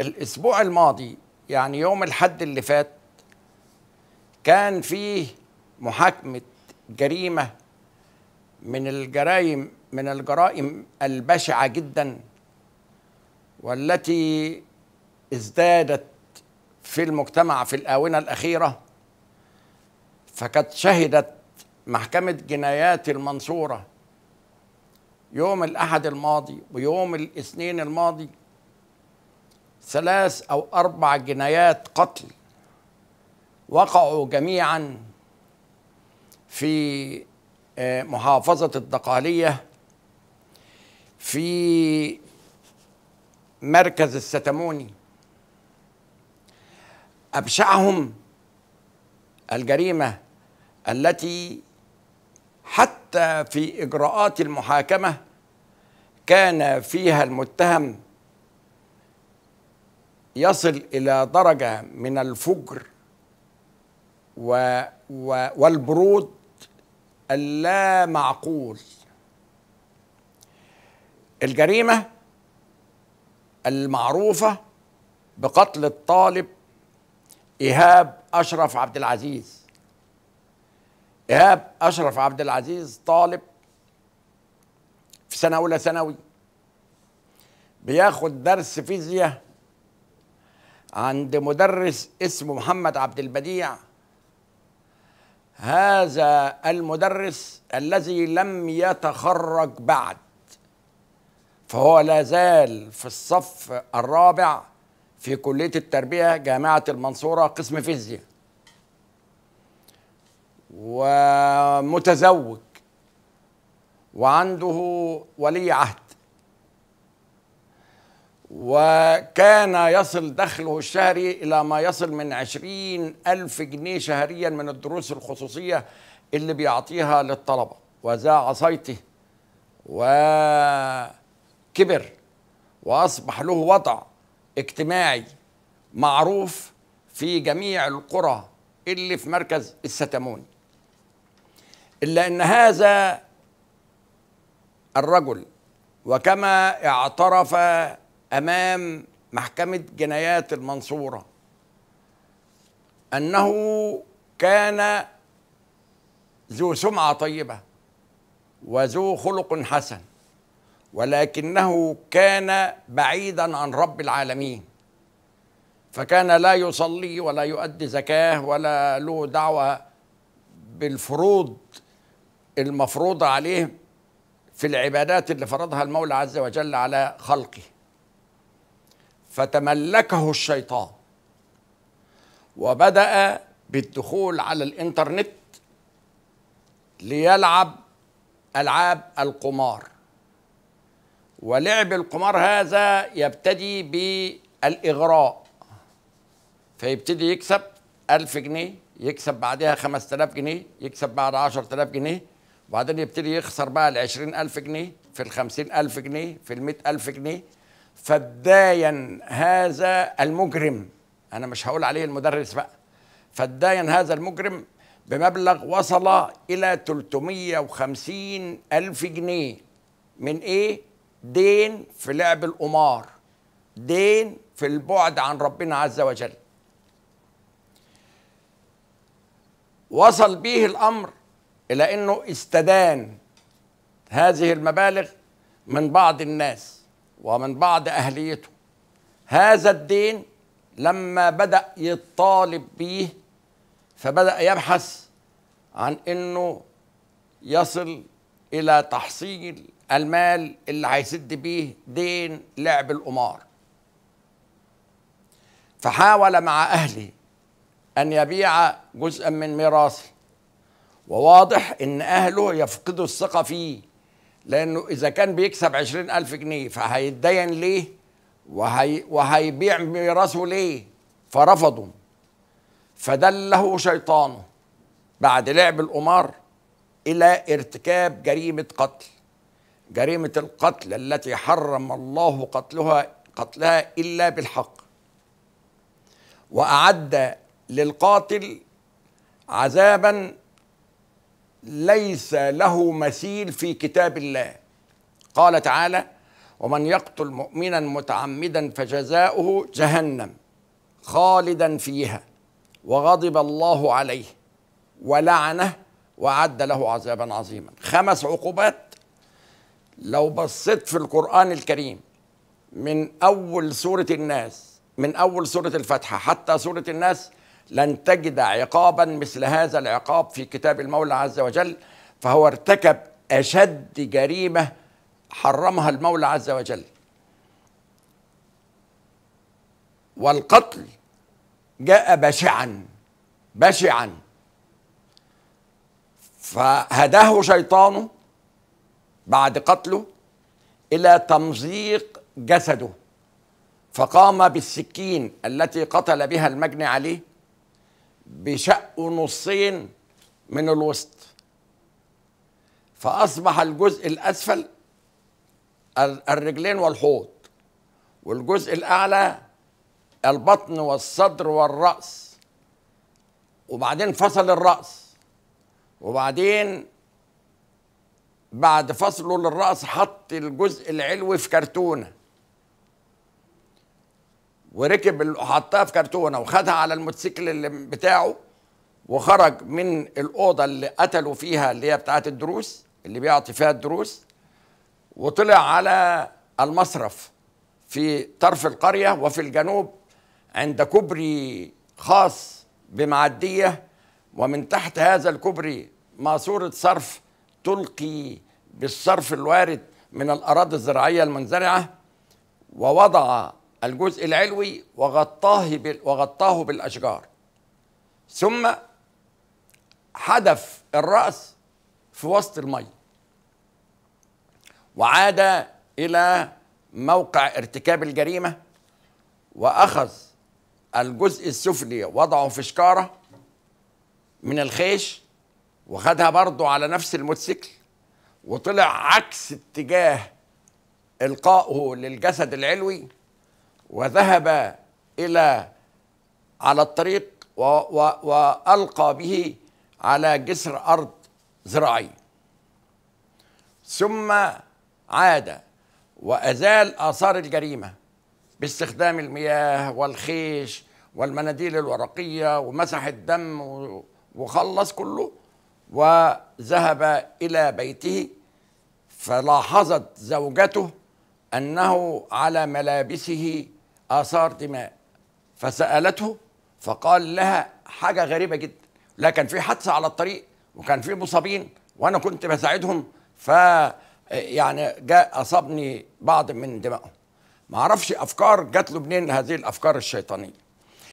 الاسبوع الماضي يعني يوم الحد اللي فات كان فيه محاكمه جريمه من الجرائم من الجرائم البشعه جدا والتي ازدادت في المجتمع في الاونه الاخيره فقد شهدت محكمه جنايات المنصوره يوم الاحد الماضي ويوم الاثنين الماضي ثلاث أو أربع جنايات قتل وقعوا جميعا في آه، محافظة الدقالية في مركز الستموني أبشعهم الجريمة التي حتى في إجراءات المحاكمة كان فيها المتهم يصل الى درجه من الفجر و و والبرود اللا معقول الجريمه المعروفه بقتل الطالب ايهاب اشرف عبد العزيز ايهاب اشرف عبد العزيز طالب في سنه اولى ثانوي بياخد درس فيزياء عند مدرس اسمه محمد عبد البديع هذا المدرس الذي لم يتخرج بعد فهو لا زال في الصف الرابع في كلية التربية جامعة المنصورة قسم فيزياء ومتزوج وعنده ولي عهد وكان يصل دخله الشهري إلى ما يصل من عشرين ألف جنيه شهريا من الدروس الخصوصية اللي بيعطيها للطلبة وزاع صيته وكبر وأصبح له وضع اجتماعي معروف في جميع القرى اللي في مركز الستمون إلا أن هذا الرجل وكما اعترف امام محكمه جنايات المنصوره انه كان ذو سمعه طيبه وذو خلق حسن ولكنه كان بعيدا عن رب العالمين فكان لا يصلي ولا يؤدي زكاه ولا له دعوه بالفروض المفروضه عليه في العبادات اللي فرضها المولى عز وجل على خلقه فتملكه الشيطان وبدأ بالدخول على الإنترنت ليلعب ألعاب القمار ولعب القمار هذا يبتدي بالإغراء فيبتدي يكسب ألف جنيه يكسب بعدها 5000 جنيه يكسب بعد 10000 جنيه وبعدين يبتدي يخسر بقى العشرين ألف جنيه في ال 50000 جنيه في ال 100000 جنيه فداين هذا المجرم انا مش هقول عليه المدرس بقى فداين هذا المجرم بمبلغ وصل الى 350 الف جنيه من ايه دين في لعب القمار دين في البعد عن ربنا عز وجل وصل به الامر الى انه استدان هذه المبالغ من بعض الناس ومن بعض أهليته هذا الدين لما بدأ يطالب به فبدأ يبحث عن أنه يصل إلى تحصيل المال اللي هيسد بيه دين لعب القمار فحاول مع أهله أن يبيع جزءا من ميراثه وواضح أن أهله يفقدوا الثقة فيه لانه اذا كان بيكسب عشرين الف جنيه فهيتدين ليه وهي وهيبيع ميراثه ليه فرفضوا فدله شيطانه بعد لعب القمار الى ارتكاب جريمه قتل جريمه القتل التي حرم الله قتلها قتلها الا بالحق واعد للقاتل عذابا ليس له مثيل في كتاب الله قال تعالى ومن يقتل مؤمنا متعمدا فجزاؤه جهنم خالدا فيها وغضب الله عليه ولعنه وعد له عذابا عظيما خمس عقوبات لو بصيت في القرآن الكريم من أول سورة الناس من أول سورة الفاتحة حتى سورة الناس لن تجد عقابا مثل هذا العقاب في كتاب المولى عز وجل فهو ارتكب أشد جريمة حرمها المولى عز وجل والقتل جاء بشعا بشعا فهداه شيطانه بعد قتله الى تمزيق جسده فقام بالسكين التي قتل بها المجني عليه بشق نصين من الوسط فأصبح الجزء الأسفل الرجلين والحوض والجزء الأعلى البطن والصدر والرأس وبعدين فصل الرأس وبعدين بعد فصله للرأس حط الجزء العلوي في كرتونه وركب حطها في كرتونه وخدها على الموتوسيكل اللي بتاعه وخرج من الاوضه اللي قتلوا فيها اللي هي بتاعه الدروس اللي بيعطي فيها الدروس وطلع على المصرف في طرف القريه وفي الجنوب عند كوبري خاص بمعديه ومن تحت هذا الكوبري ماسوره صرف تلقي بالصرف الوارد من الاراضي الزراعيه المنزرعه ووضع الجزء العلوي وغطاه وغطاه بالأشجار ثم حدف الرأس في وسط المية وعاد إلى موقع ارتكاب الجريمة وأخذ الجزء السفلي وضعه في شكارة من الخيش وخدها برضه على نفس الموتوسيكل وطلع عكس اتجاه إلقائه للجسد العلوي وذهب إلى على الطريق و و وألقى به على جسر أرض زراعي ثم عاد وأزال آثار الجريمة باستخدام المياه والخيش والمناديل الورقية ومسح الدم وخلص كله وذهب إلى بيته فلاحظت زوجته أنه على ملابسه آثار دماء فسألته فقال لها حاجة غريبة جدا لا كان في حادثة على الطريق وكان في مصابين وأنا كنت بساعدهم ف يعني جاء أصابني بعض من دمائهم معرفش أفكار جات له منين هذه الأفكار الشيطانية